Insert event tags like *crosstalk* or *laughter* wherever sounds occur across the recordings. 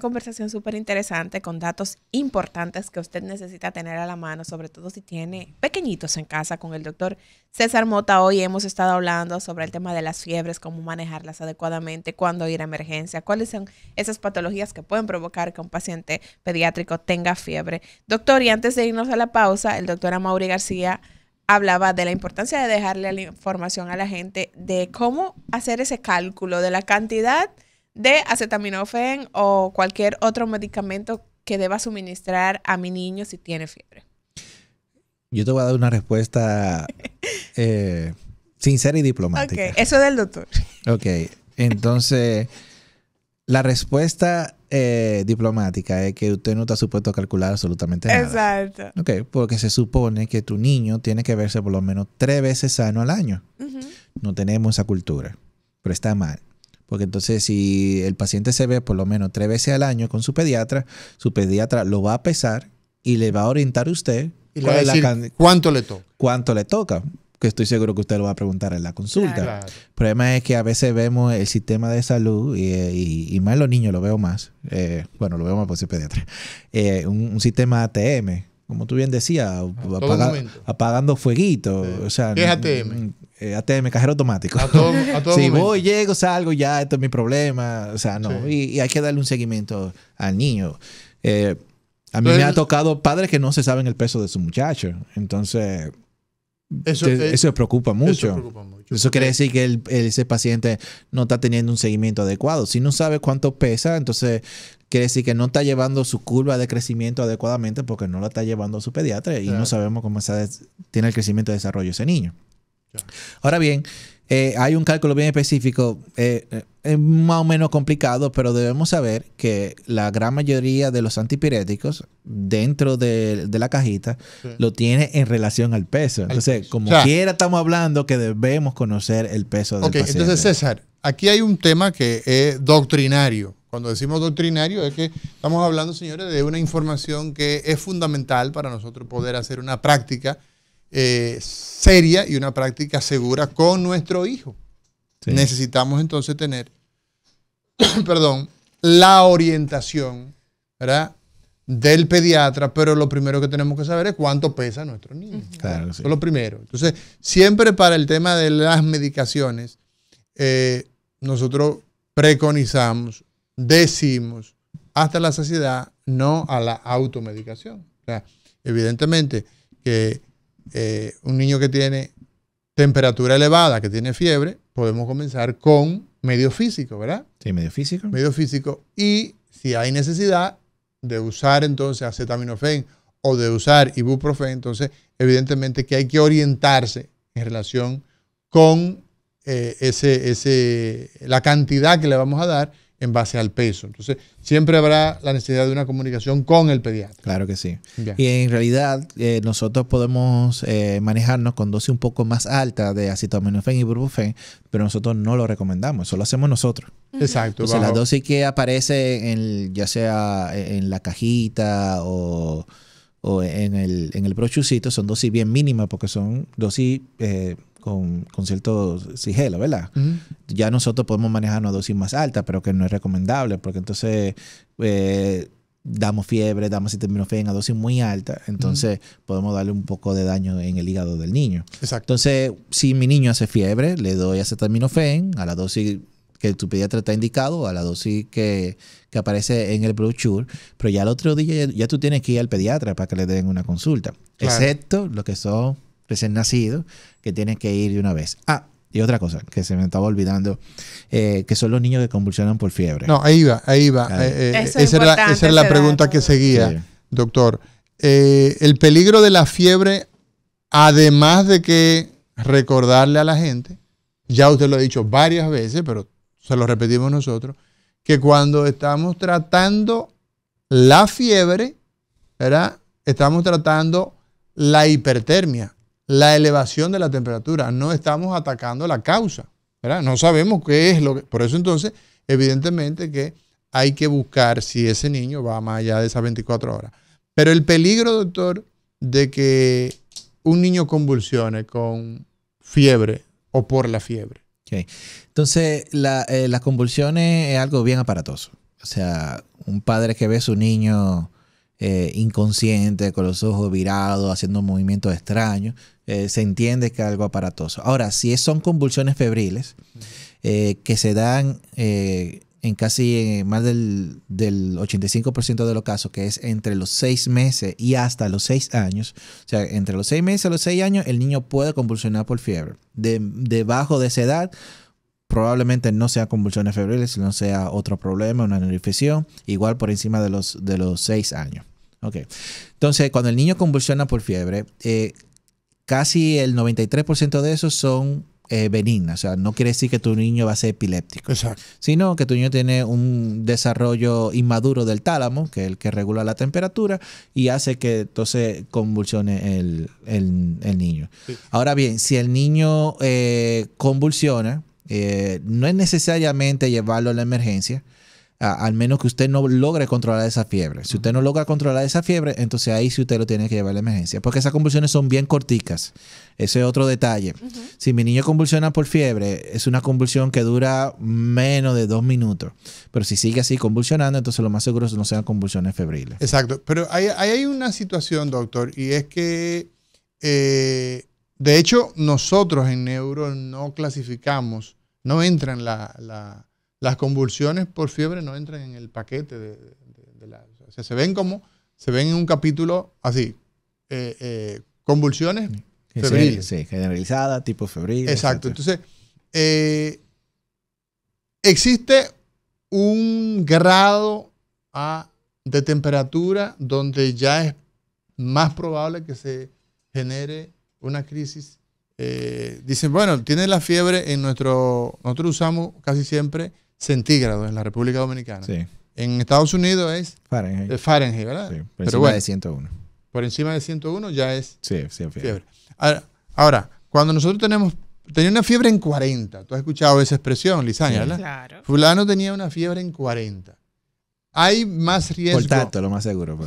conversación súper interesante con datos importantes que usted necesita tener a la mano, sobre todo si tiene pequeñitos en casa con el doctor César Mota. Hoy hemos estado hablando sobre el tema de las fiebres, cómo manejarlas adecuadamente, cuándo ir a emergencia, cuáles son esas patologías que pueden provocar que un paciente pediátrico tenga fiebre. Doctor, y antes de irnos a la pausa, el doctor Amaury García hablaba de la importancia de dejarle la información a la gente de cómo hacer ese cálculo de la cantidad de acetaminofen o cualquier otro medicamento que deba suministrar a mi niño si tiene fiebre? Yo te voy a dar una respuesta *laughs* eh, sincera y diplomática. Ok, eso del doctor. Ok, entonces la respuesta eh, diplomática es que usted no está supuesto a calcular absolutamente nada. Exacto. Ok, porque se supone que tu niño tiene que verse por lo menos tres veces sano al año. No tenemos esa cultura, pero está mal. Porque entonces si el paciente se ve por lo menos tres veces al año con su pediatra, su pediatra lo va a pesar y le va a orientar a usted cuánto le toca. Cuánto le toca, que estoy seguro que usted lo va a preguntar en la consulta. El problema es que a veces vemos el sistema de salud y, y, más los niños lo veo más. Eh, bueno, lo veo más por ser pediatra. Eh, un sistema ATM como tú bien decías, apagando fueguito. O sea, es ATM? ATM, mm, eh, cajero automático. *laughs* si voy, llego, salgo, ya, esto es mi problema. O sea, no. Y, hay que darle un seguimiento al niño. Eh, a mí me ha tocado padres que no se saben el peso de su muchacho. Entonces, eso, preocupa mucho. Eso, quiere decir que ese paciente no está teniendo un seguimiento adecuado. Si no sabe cuánto pesa, entonces quiere decir que no está llevando su curva de crecimiento adecuadamente porque no la está llevando a su pediatra y no sabemos cómo tiene el crecimiento y desarrollo ese niño. Ahora bien, eh, hay un cálculo bien específico, eh, eh, es más o menos complicado, pero debemos saber que la gran mayoría de los antipiréticos dentro de, la cajita lo tiene en relación al peso. Entonces, como quiera, estamos hablando que debemos conocer el peso del okay, Entonces, César, aquí hay un tema que es doctrinario cuando decimos doctrinario es que estamos hablando, señores, de una información que es fundamental para nosotros poder hacer una práctica eh, seria y una práctica segura con nuestro hijo. Necesitamos entonces tener, *coughs* perdón, la orientación, del pediatra, pero lo primero que tenemos que saber es cuánto pesa nuestro niño. Eso es lo primero. Entonces, siempre para el tema de las medicaciones, eh, nosotros preconizamos decimos hasta la saciedad no a la automedicación. evidentemente que eh, un niño que tiene temperatura elevada, que tiene fiebre, podemos comenzar con medio físico, ¿verdad? Sí, medio físico. Medio físico. Y si hay necesidad de usar entonces acetaminofén o de usar ibuprofeno entonces evidentemente que hay que orientarse en relación con eh, ese, ese, la cantidad que le vamos a dar en base al peso. Entonces, siempre habrá la necesidad de una comunicación con el pediatra. Claro que sí. Y en realidad, eh, nosotros podemos eh, manejarnos con dosis un poco más alta de acetaminofén y ibuprofen, pero nosotros no lo recomendamos, eso lo hacemos nosotros. Exacto. Entonces, la dosis que aparece, en, ya sea en la cajita o, en, el, en el brochucito, son dosis bien mínimas porque son dosis... Eh, con, cierto sigelo, ¿verdad? Ya nosotros podemos manejar una dosis más alta, pero que no es recomendable, porque entonces eh, damos fiebre, damos acetaminofén a dosis muy alta, entonces podemos darle un poco de daño en el hígado del niño. Exacto. Entonces, si mi niño hace fiebre, le doy acetaminofén a la dosis que tu pediatra está indicado, a la dosis que, aparece en el brochure, pero ya el otro día ya, tú tienes que ir al pediatra para que le den una consulta, excepto lo que son recién nacido que tienen que ir de una vez. Ah, y otra cosa que se me estaba olvidando, eh, que son los niños que convulsionan por fiebre. No, ahí va, ahí va. Eh, eh, esa, era, la pregunta que seguía, doctor. el peligro de la fiebre, además de que recordarle a la gente, ya usted lo ha dicho varias veces, pero se lo repetimos nosotros, que cuando estamos tratando la fiebre, ¿verdad? Estamos tratando la hipertermia la elevación de la temperatura, no estamos atacando la causa, ¿verdad? No sabemos qué es lo que... Por eso entonces, evidentemente que hay que buscar si ese niño va más allá de esas 24 horas. Pero el peligro, doctor, de que un niño convulsione con fiebre o por la fiebre. Entonces, eh, las convulsiones es algo bien aparatoso. O sea, un padre que ve a su niño eh, inconsciente, con los ojos virados, haciendo movimientos extraños, eh, se entiende que es algo aparatoso. Ahora, si son convulsiones febriles eh, que se dan en casi más del, del 85% de los casos, que es entre los seis meses y hasta los seis años. O sea, entre los seis meses y los 6 años, el niño puede convulsionar por fiebre. debajo de esa edad, probablemente no sea convulsiones febriles, sino sea otro problema, una aneurismas, igual por encima de los, de los 6 años. Ok. Entonces, cuando el niño convulsiona por fiebre, eh, casi el 93% de esos son eh, benignas. O sea, no quiere decir que tu niño va a ser epiléptico. Exacto. Sino que tu niño tiene un desarrollo inmaduro del tálamo, que es el que regula la temperatura, y hace que entonces convulsione el, niño. Ahora bien, si el niño eh, convulsiona, no es necesariamente llevarlo a la emergencia al menos que usted no logre controlar esa fiebre. Si usted no logra controlar esa fiebre, entonces ahí sí usted lo tiene que llevar a la emergencia, porque esas convulsiones son bien corticas. Ese es otro detalle. Si mi niño convulsiona por fiebre, es una convulsión que dura menos de dos minutos, pero si sigue así convulsionando, entonces lo más seguro es que no sean convulsiones febriles. Exacto, pero hay, hay una situación, doctor, y es que... Eh, de hecho, nosotros en neuro no clasificamos, no entra en la, las convulsiones por fiebre no entran en el paquete de, la... O sea, se ven como, se ven en un capítulo así, eh, eh, convulsiones febriles. Sí, generalizada, tipo febril. Exacto. Entonces, eh, existe un grado de temperatura donde ya es más probable que se genere una crisis. dicen, bueno, tiene la fiebre en nuestro, nosotros usamos casi siempre centígrados en la República Dominicana. Sí. En Estados Unidos es Fahrenheit, eh, Fahrenheit ¿verdad? Sí, por Pero encima de 101. Por encima de 101 ya es sí, fiebre. fiebre. Ahora, cuando nosotros tenemos, tenía una fiebre en 40, tú has escuchado esa expresión, Lizaña, ¿verdad? Claro. Fulano tenía una fiebre en 40 hay más riesgo. Por tanto, lo más seguro.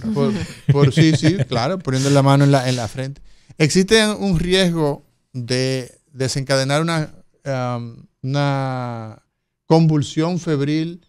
Por, sí, sí, claro, poniendo la mano en la, frente. Existe un riesgo de desencadenar una, um, una convulsión febril,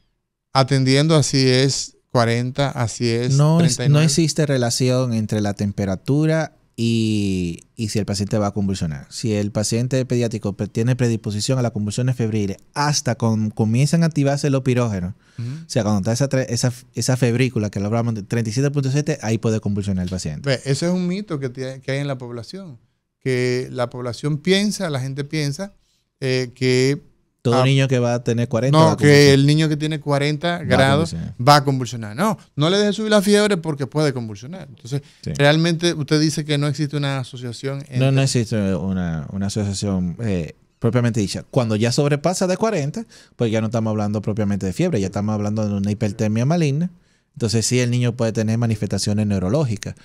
atendiendo así es 40, así es. No, no existe relación entre la temperatura y, si el paciente va a convulsionar. Si el paciente pediátrico tiene predisposición a la convulsión febriles hasta con, comienzan a activarse los pirógenos, o sea, cuando está esa, febrícula que lo hablamos de 37.7, ahí puede convulsionar el paciente. Eso ese es un mito que, que, hay en la población, que la población piensa, la gente piensa eh, que todo ah. niño que va a tener 40. No, que el niño que tiene 40 grados va a convulsionar. No, no le deje subir la fiebre porque puede convulsionar. Entonces, realmente usted dice que no existe una asociación. No, no existe una, asociación eh, propiamente dicha. Cuando ya sobrepasa de 40, pues ya no estamos hablando propiamente de fiebre, ya estamos hablando de una hipertermia maligna. Entonces, sí, el niño puede tener manifestaciones neurológicas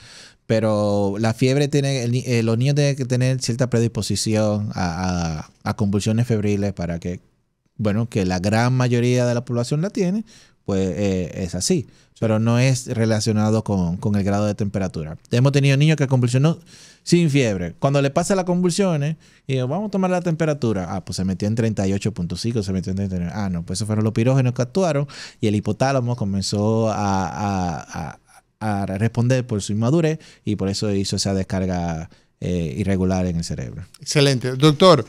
pero la fiebre tiene, eh, los niños tienen que tener cierta predisposición a, convulsiones febriles para que bueno, que la gran mayoría de la población la tiene, pues eh, es así. Pero no es relacionado con, el grado de temperatura. Hemos tenido niños que convulsionó sin fiebre. Cuando le pasa la convulsiones, y digo, vamos a tomar la temperatura. Ah, pues se metió en 38.5, se metió en 39. Ah, no, pues esos fueron los pirógenos que actuaron y el hipotálamo comenzó a, responder por su inmadurez y por eso hizo esa descarga eh, irregular en el cerebro. Excelente. Doctor,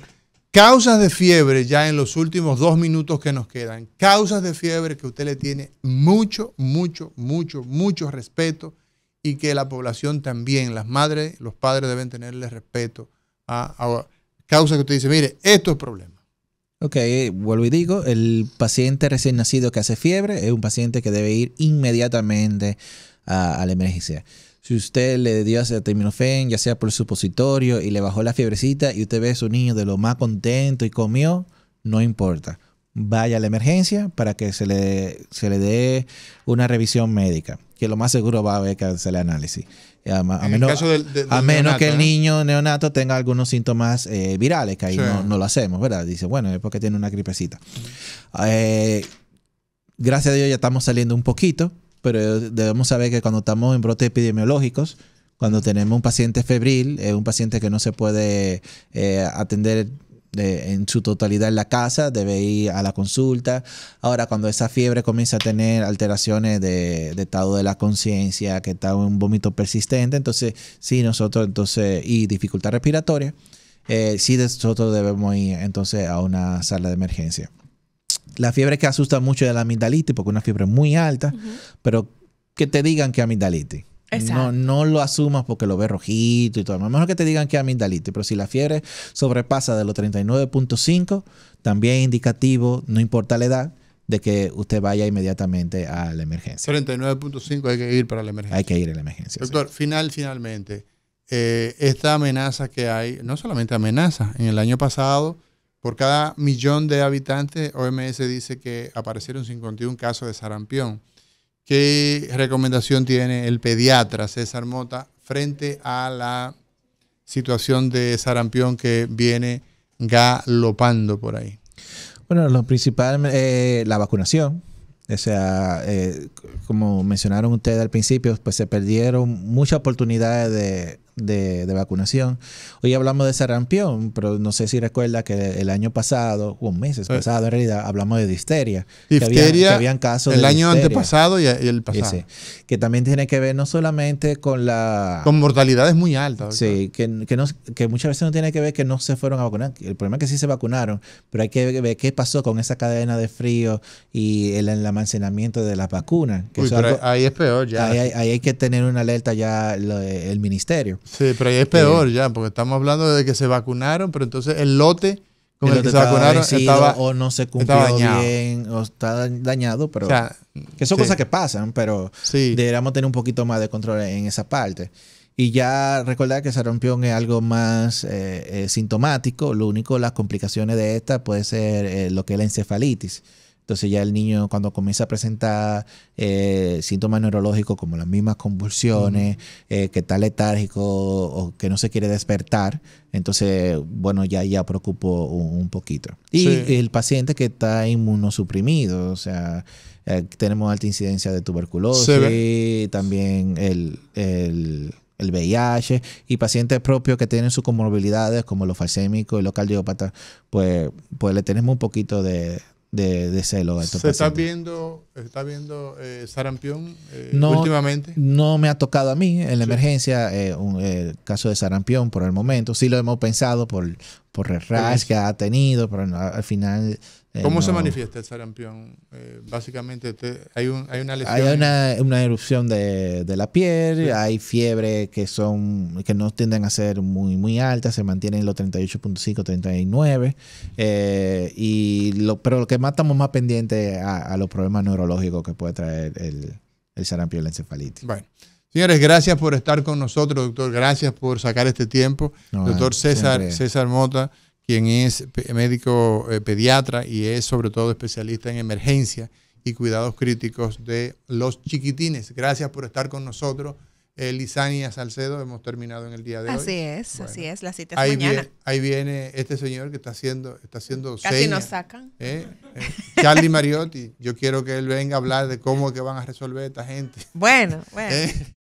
Causas de fiebre ya en los últimos dos minutos que nos quedan. Causas de fiebre que usted le tiene mucho, mucho, mucho, mucho respeto y que la población también, las madres, los padres deben tenerle respeto a, a causas que usted dice, mire, esto es problema. Ok, eh, vuelvo y digo, el paciente recién nacido que hace fiebre es un paciente que debe ir inmediatamente a la emergencia. Si usted le dio acetaminofén, ya sea por el supositorio, y le bajó la fiebrecita y usted ve a su niño de lo más contento y comió, no importa. Vaya a la emergencia para que se le, le dé una revisión médica, que lo más seguro va a ver que le análisis. A, a, menos, que el ¿eh? niño neonato tenga algunos síntomas eh, virales, que ahí no, lo hacemos, ¿verdad? Dice, bueno, es porque tiene una gripecita. Eh, gracias a Dios ya estamos saliendo un poquito pero debemos saber que cuando estamos en brotes epidemiológicos, cuando tenemos un paciente febril, un paciente que no se puede eh, atender eh, en su totalidad en la casa, debe ir a la consulta. Ahora, cuando esa fiebre comienza a tener alteraciones de, estado de la conciencia, que está un vómito persistente, entonces sí, nosotros entonces, y dificultad respiratoria, eh, sí nosotros debemos ir entonces a una sala de emergencia la fiebre que asusta mucho es la amigdalitis, porque es una fiebre muy alta, pero que te digan que amigdalitis. Exacto. No, no lo asumas porque lo ves rojito y todo. Mejor que te digan que es amigdalitis, pero si la fiebre sobrepasa de los 39.5, también es indicativo, no importa la edad, de que usted vaya inmediatamente a la emergencia. 39.5 hay que ir para la emergencia. Hay que ir a la emergencia. Doctor, final, finalmente, eh, esta amenaza que hay, no solamente amenaza, en el año pasado por cada millón de habitantes, OMS dice que aparecieron 51 casos de sarampión. ¿Qué recomendación tiene el pediatra César Mota frente a la situación de sarampión que viene galopando por ahí? Bueno, lo principal es eh, la vacunación. O sea, eh, como mencionaron ustedes al principio, pues se perdieron muchas oportunidades de, de, vacunación. Hoy hablamos de sarampión, pero no sé si recuerda que el año pasado, o meses eh. pasado en realidad, hablamos de difteria. Disteria, habían, casos el año antepasado y el pasado. que también tiene que ver no solamente con la... Con mortalidades muy altas. Sí, que, que, muchas veces no tiene que ver que no se fueron a vacunar. El problema es que sí se vacunaron, pero hay que ver qué pasó con esa cadena de frío y el, almacenamiento de las vacunas. ahí es peor ya. Ahí, hay que tener una alerta ya el ministerio. Sí, pero ahí es este, peor ya, porque estamos hablando de que se vacunaron, pero entonces el lote con el, que se vacunaron estaba, o no se cumplió bien o está dañado, pero que son cosas que pasan, pero deberíamos tener un poquito más de control en esa parte. Y ya recordar que sarampión es algo más eh, eh, sintomático, lo único, las complicaciones de esta puede ser eh, lo que es la encefalitis. Entonces ya el niño cuando comienza a presentar eh, síntomas neurológicos como las mismas convulsiones, eh, que está letárgico o que no se quiere despertar, entonces, bueno, ya, ya preocupó un, poquito. Y el paciente que está inmunosuprimido, o sea, eh, tenemos alta incidencia de tuberculosis, también el, VIH y pacientes propios que tienen sus comorbilidades como los falsémicos y los cardiópatas, pues, pues le tenemos un poquito de, de, de celo ¿Se está viendo, está viendo eh, sarampión eh, últimamente? No me ha tocado a mí en la emergencia eh, un, el caso de sarampión por el momento. Sí lo hemos pensado por, por el rash que ha tenido, pero al final eh, ¿Cómo se manifiesta el sarampión? Eh, básicamente hay, hay, una lesión. Hay una, erupción de, la piel, hay fiebre que son que no tienden a ser muy, muy altas, se mantienen en los 38.5, 39. y eh, pero lo que más estamos más pendientes a, los problemas neurológicos que puede traer el, sarampión sarampión, la encefalitis. Bueno. Señores, gracias por estar con nosotros, doctor. Gracias por sacar este tiempo. doctor César, César Mota quien es médico eh, pediatra y es sobre todo especialista en emergencia y cuidados críticos de los chiquitines. Gracias por estar con nosotros. Lizania Salcedo, hemos terminado en el día de hoy. Así es, así es, la cita es ahí mañana. Viene, ahí viene este señor que está haciendo, está haciendo Casi nos sacan. Eh, eh, Charlie Mariotti, yo quiero que él venga a hablar de cómo que van a resolver esta gente. Bueno, bueno. *laughs* Eh,